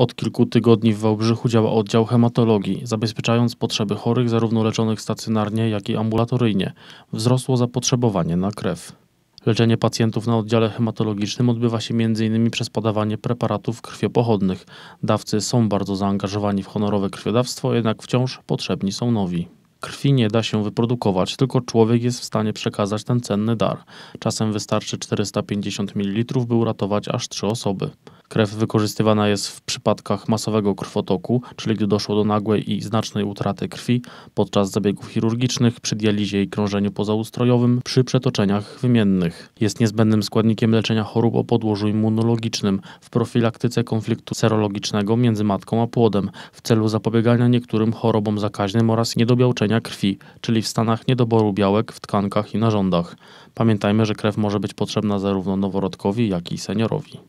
Od kilku tygodni w Wałbrzychu działa oddział hematologii, zabezpieczając potrzeby chorych zarówno leczonych stacjonarnie, jak i ambulatoryjnie. Wzrosło zapotrzebowanie na krew. Leczenie pacjentów na oddziale hematologicznym odbywa się m.in. przez podawanie preparatów krwiopochodnych. Dawcy są bardzo zaangażowani w honorowe krwiodawstwo, jednak wciąż potrzebni są nowi. Krwi nie da się wyprodukować, tylko człowiek jest w stanie przekazać ten cenny dar. Czasem wystarczy 450 ml, by uratować aż trzy osoby. Krew wykorzystywana jest w przypadkach masowego krwotoku, czyli gdy doszło do nagłej i znacznej utraty krwi podczas zabiegów chirurgicznych, przy dializie i krążeniu pozaustrojowym, przy przetoczeniach wymiennych. Jest niezbędnym składnikiem leczenia chorób o podłożu immunologicznym, w profilaktyce konfliktu serologicznego między matką a płodem, w celu zapobiegania niektórym chorobom zakaźnym oraz niedobiałczenia krwi, czyli w stanach niedoboru białek w tkankach i narządach. Pamiętajmy, że krew może być potrzebna zarówno noworodkowi, jak i seniorowi.